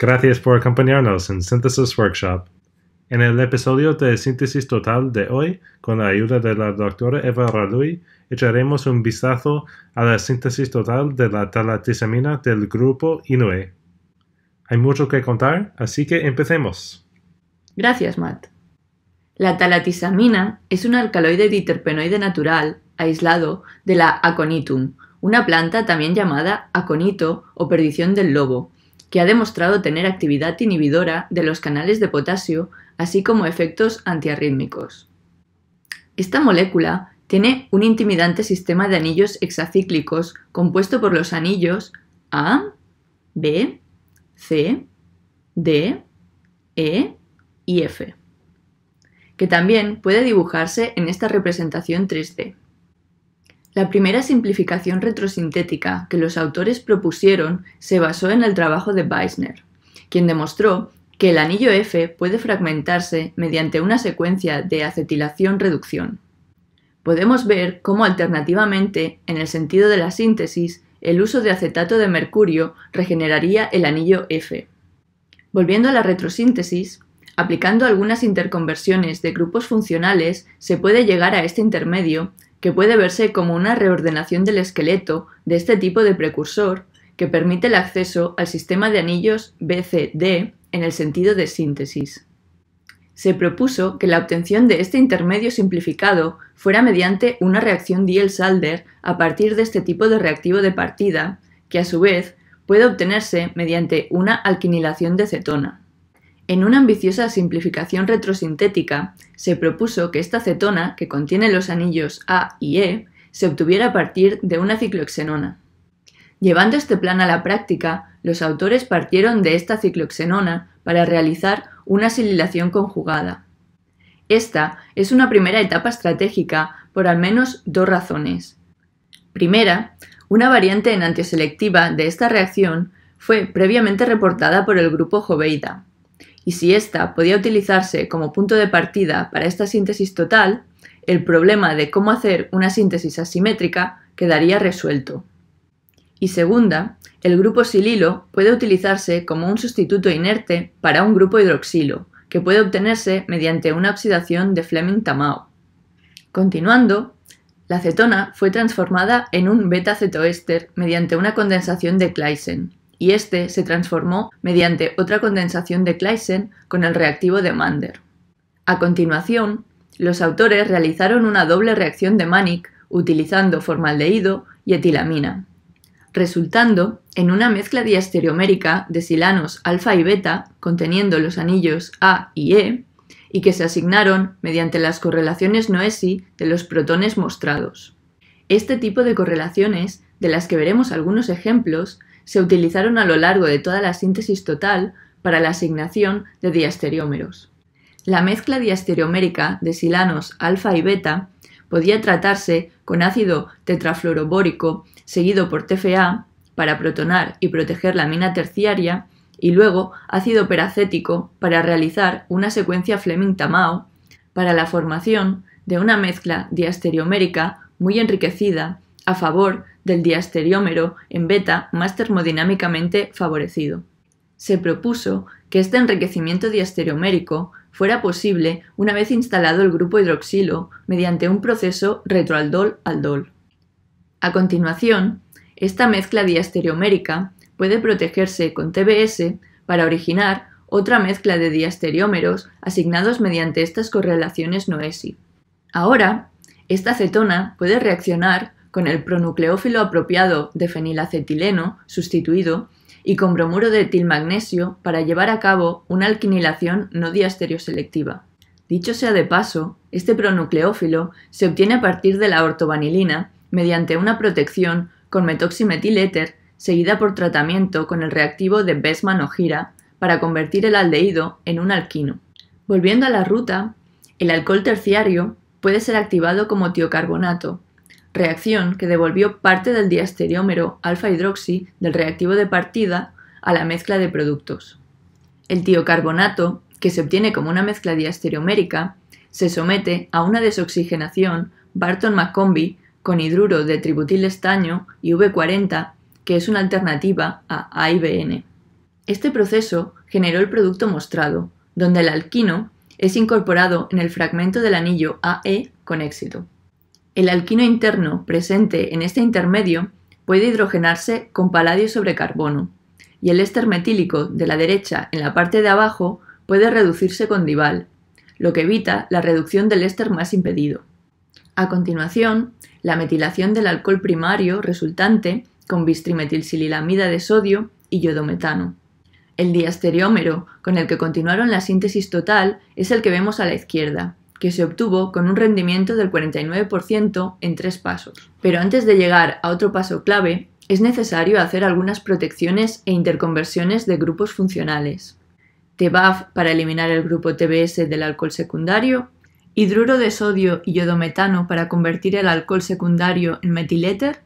Gracias por acompañarnos en Synthesis Workshop. En el episodio de Síntesis Total de hoy, con la ayuda de la doctora Eva Ralui, echaremos un vistazo a la síntesis total de la talatisamina del grupo Inue. Hay mucho que contar, así que empecemos. Gracias, Matt. La talatisamina es un alcaloide diterpenoide natural aislado de la aconitum, una planta también llamada aconito o perdición del lobo, que ha demostrado tener actividad inhibidora de los canales de potasio, así como efectos antiarrítmicos. Esta molécula tiene un intimidante sistema de anillos hexacíclicos compuesto por los anillos A, B, C, D, E y F, que también puede dibujarse en esta representación 3D. La primera simplificación retrosintética que los autores propusieron se basó en el trabajo de Weissner, quien demostró que el anillo F puede fragmentarse mediante una secuencia de acetilación-reducción. Podemos ver cómo alternativamente, en el sentido de la síntesis, el uso de acetato de mercurio regeneraría el anillo F. Volviendo a la retrosíntesis, aplicando algunas interconversiones de grupos funcionales se puede llegar a este intermedio que puede verse como una reordenación del esqueleto de este tipo de precursor que permite el acceso al sistema de anillos BCD en el sentido de síntesis. Se propuso que la obtención de este intermedio simplificado fuera mediante una reacción Diels-Alder a partir de este tipo de reactivo de partida, que a su vez puede obtenerse mediante una alquinilación de cetona. En una ambiciosa simplificación retrosintética, se propuso que esta cetona que contiene los anillos A y E, se obtuviera a partir de una ciclohexenona. Llevando este plan a la práctica, los autores partieron de esta ciclohexenona para realizar una sililación conjugada. Esta es una primera etapa estratégica por al menos dos razones. Primera, una variante enantioselectiva de esta reacción fue previamente reportada por el grupo Joveida, y si ésta podía utilizarse como punto de partida para esta síntesis total, el problema de cómo hacer una síntesis asimétrica quedaría resuelto. Y segunda, el grupo sililo puede utilizarse como un sustituto inerte para un grupo hidroxilo, que puede obtenerse mediante una oxidación de Fleming-Tamao. Continuando, la acetona fue transformada en un beta-cetoéster mediante una condensación de Claisen, y este se transformó mediante otra condensación de Claisen con el reactivo de Mander. A continuación, los autores realizaron una doble reacción de Mannich utilizando formaldehído y etilamina, resultando en una mezcla diastereomérica de silanos alfa y beta conteniendo los anillos A y E y que se asignaron mediante las correlaciones noesi de los protones mostrados. Este tipo de correlaciones, de las que veremos algunos ejemplos, se utilizaron a lo largo de toda la síntesis total para la asignación de diastereómeros. La mezcla diastereomérica de silanos alfa y beta podía tratarse con ácido tetrafluorobórico seguido por TFA para protonar y proteger la mina terciaria y luego ácido peracético para realizar una secuencia Fleming-Tamao para la formación de una mezcla diastereomérica muy enriquecida a favor del diasteriómero en beta más termodinámicamente favorecido. Se propuso que este enriquecimiento diastereomérico fuera posible una vez instalado el grupo hidroxilo mediante un proceso retroaldol-aldol. A continuación, esta mezcla diastereomérica puede protegerse con TBS para originar otra mezcla de diastereómeros asignados mediante estas correlaciones noesi. Ahora, esta acetona puede reaccionar con el pronucleófilo apropiado de fenilacetileno sustituido y con bromuro de etilmagnesio para llevar a cabo una alquinilación no diastereoselectiva. Dicho sea de paso, este pronucleófilo se obtiene a partir de la ortovanilina mediante una protección con metoximetiléter seguida por tratamiento con el reactivo de Besman o Gira para convertir el aldehído en un alquino. Volviendo a la ruta, el alcohol terciario puede ser activado como tiocarbonato, reacción que devolvió parte del diastereómero alfa-hidroxi del reactivo de partida a la mezcla de productos. El tiocarbonato, que se obtiene como una mezcla diastereomérica, se somete a una desoxigenación Barton-McCombie con hidruro de tributil estaño y V40, que es una alternativa a AIBN. Este proceso generó el producto mostrado, donde el alquino es incorporado en el fragmento del anillo AE con éxito. El alquino interno presente en este intermedio puede hidrogenarse con paladio sobre carbono, y el éster metílico de la derecha en la parte de abajo puede reducirse con dival, lo que evita la reducción del éster más impedido. A continuación, la metilación del alcohol primario resultante con bistrimetilsililamida de sodio y yodometano. El diastereómero con el que continuaron la síntesis total es el que vemos a la izquierda, que se obtuvo con un rendimiento del 49% en tres pasos. Pero antes de llegar a otro paso clave, es necesario hacer algunas protecciones e interconversiones de grupos funcionales. Tebaf para eliminar el grupo TBS del alcohol secundario, hidruro de sodio y yodometano para convertir el alcohol secundario en metiléter,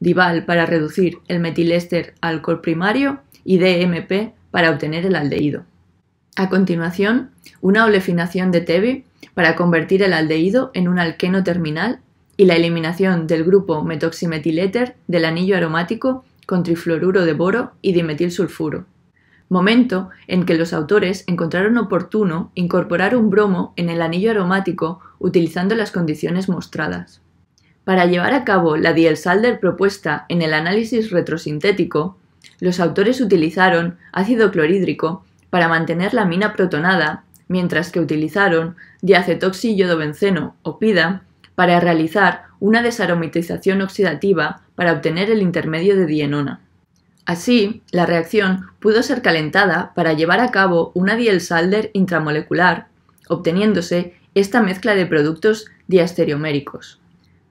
Dival para reducir el metiléster al alcohol primario y DMP para obtener el aldehído. A continuación, una olefinación de TEBI para convertir el aldehído en un alqueno terminal y la eliminación del grupo metoximetiléter del anillo aromático con trifluoruro de boro y dimetilsulfuro. Momento en que los autores encontraron oportuno incorporar un bromo en el anillo aromático utilizando las condiciones mostradas. Para llevar a cabo la Diels-Alder propuesta en el análisis retrosintético, los autores utilizaron ácido clorhídrico para mantener la mina protonada mientras que utilizaron benceno o PIDA para realizar una desaromatización oxidativa para obtener el intermedio de dienona. Así, la reacción pudo ser calentada para llevar a cabo una dielsalder intramolecular, obteniéndose esta mezcla de productos diastereoméricos.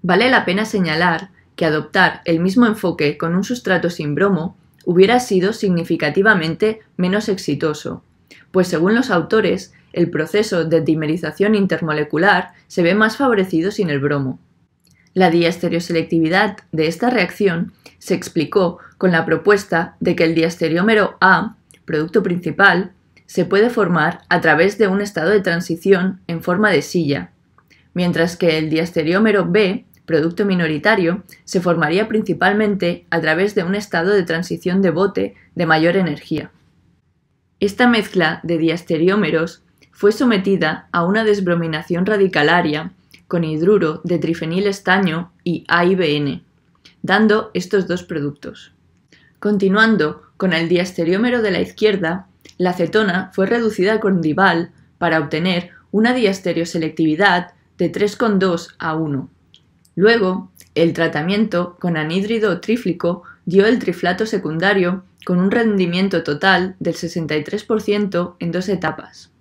Vale la pena señalar que adoptar el mismo enfoque con un sustrato sin bromo hubiera sido significativamente menos exitoso, pues según los autores el proceso de dimerización intermolecular se ve más favorecido sin el bromo. La diastereoselectividad de esta reacción se explicó con la propuesta de que el diastereómero A, producto principal, se puede formar a través de un estado de transición en forma de silla, mientras que el diastereómero B, producto minoritario, se formaría principalmente a través de un estado de transición de bote de mayor energía. Esta mezcla de diastereómeros fue sometida a una desbrominación radicalaria con hidruro de trifenil estaño y AIBN, dando estos dos productos. Continuando con el diastereómero de la izquierda, la acetona fue reducida con dival para obtener una diastereoselectividad de 3,2 a 1. Luego, el tratamiento con anhídrido tríflico dio el triflato secundario con un rendimiento total del 63% en dos etapas.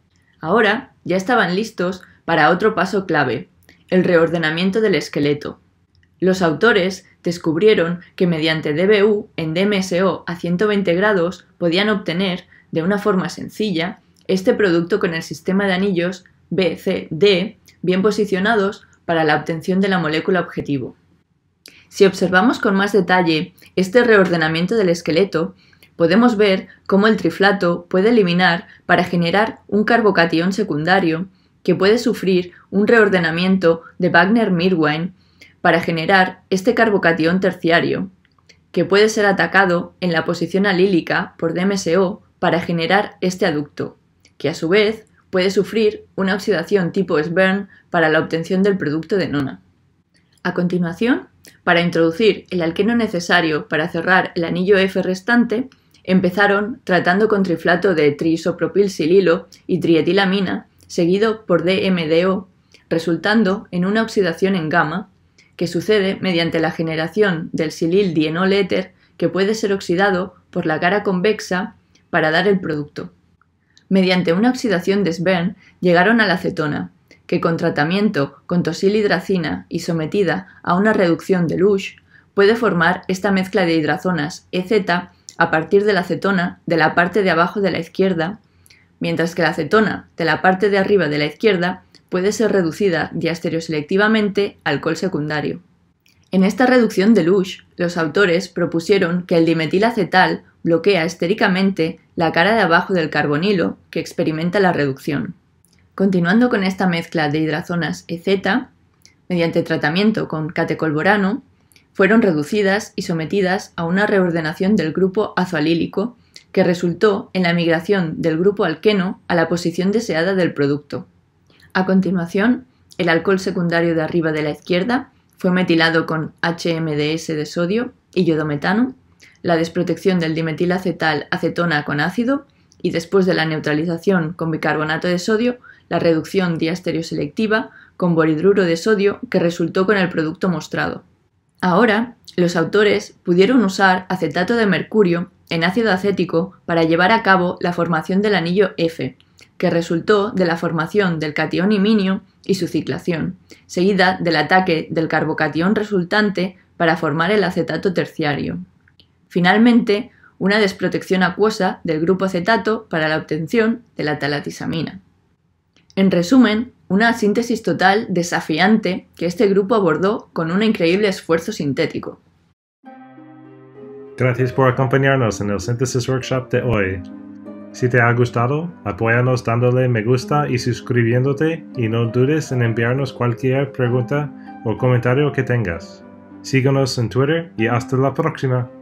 Ahora ya estaban listos para otro paso clave, el reordenamiento del esqueleto. Los autores descubrieron que mediante DBU en DMSO a 120 grados podían obtener, de una forma sencilla, este producto con el sistema de anillos BCD bien posicionados para la obtención de la molécula objetivo. Si observamos con más detalle este reordenamiento del esqueleto, podemos ver cómo el triflato puede eliminar para generar un carbocatión secundario que puede sufrir un reordenamiento de Wagner-Mirwain para generar este carbocatión terciario, que puede ser atacado en la posición alílica por DMSO para generar este aducto, que a su vez puede sufrir una oxidación tipo Svern para la obtención del producto de nona. A continuación, para introducir el alqueno necesario para cerrar el anillo F restante, Empezaron tratando con triflato de sililo y trietilamina, seguido por DMDO, resultando en una oxidación en gamma que sucede mediante la generación del dienol éter que puede ser oxidado por la cara convexa para dar el producto. Mediante una oxidación de Svern llegaron a la acetona, que con tratamiento con tosilhidracina y sometida a una reducción de Lush puede formar esta mezcla de hidrazonas EZ a partir de la acetona de la parte de abajo de la izquierda, mientras que la acetona de la parte de arriba de la izquierda puede ser reducida diastereoselectivamente al alcohol secundario. En esta reducción de Lush, los autores propusieron que el dimetilacetal bloquea estéricamente la cara de abajo del carbonilo que experimenta la reducción. Continuando con esta mezcla de hidrazonas EZ, mediante tratamiento con catecolborano, fueron reducidas y sometidas a una reordenación del grupo azoalílico que resultó en la migración del grupo alqueno a la posición deseada del producto. A continuación, el alcohol secundario de arriba de la izquierda fue metilado con HMDS de sodio y yodometano, la desprotección del dimetilacetal acetona con ácido y después de la neutralización con bicarbonato de sodio, la reducción diastereoselectiva con boridruro de sodio que resultó con el producto mostrado. Ahora, los autores pudieron usar acetato de mercurio en ácido acético para llevar a cabo la formación del anillo F, que resultó de la formación del catión iminio y su ciclación, seguida del ataque del carbocatión resultante para formar el acetato terciario. Finalmente, una desprotección acuosa del grupo acetato para la obtención de la talatisamina. En resumen, una síntesis total desafiante que este grupo abordó con un increíble esfuerzo sintético. Gracias por acompañarnos en el Synthesis Workshop de hoy. Si te ha gustado, apóyanos dándole me gusta y suscribiéndote y no dudes en enviarnos cualquier pregunta o comentario que tengas. Síguenos en Twitter y hasta la próxima.